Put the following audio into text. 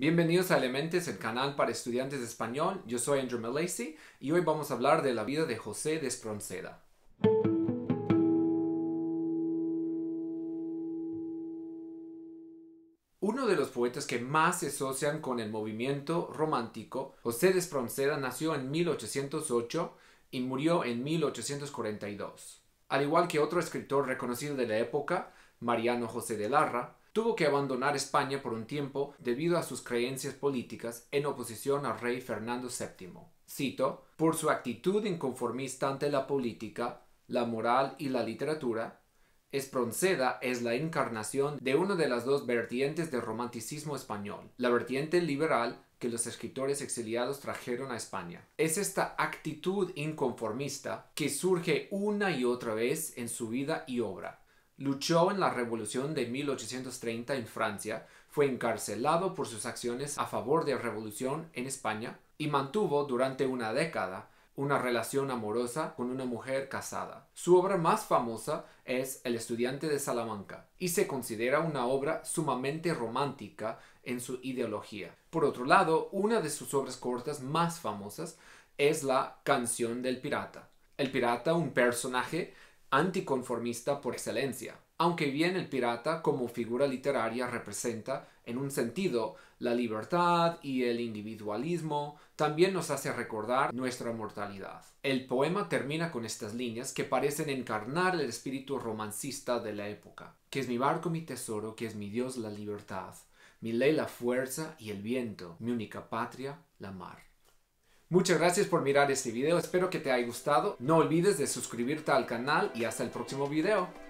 Bienvenidos a Elementes, el canal para estudiantes de español. Yo soy Andrew Malacy y hoy vamos a hablar de la vida de José de Espronceda. Uno de los poetas que más se asocian con el movimiento romántico, José de Espronceda nació en 1808 y murió en 1842. Al igual que otro escritor reconocido de la época, Mariano José de Larra, tuvo que abandonar España por un tiempo debido a sus creencias políticas en oposición al rey Fernando VII. Cito, por su actitud inconformista ante la política, la moral y la literatura, Espronceda es la encarnación de una de las dos vertientes del romanticismo español, la vertiente liberal que los escritores exiliados trajeron a España. Es esta actitud inconformista que surge una y otra vez en su vida y obra, Luchó en la Revolución de 1830 en Francia, fue encarcelado por sus acciones a favor de la Revolución en España y mantuvo durante una década una relación amorosa con una mujer casada. Su obra más famosa es El estudiante de Salamanca y se considera una obra sumamente romántica en su ideología. Por otro lado, una de sus obras cortas más famosas es la Canción del Pirata. El pirata, un personaje anticonformista por excelencia, aunque bien el pirata como figura literaria representa, en un sentido, la libertad y el individualismo, también nos hace recordar nuestra mortalidad. El poema termina con estas líneas que parecen encarnar el espíritu romancista de la época, que es mi barco mi tesoro, que es mi Dios la libertad, mi ley la fuerza y el viento, mi única patria la mar. Muchas gracias por mirar este video, espero que te haya gustado. No olvides de suscribirte al canal y hasta el próximo video.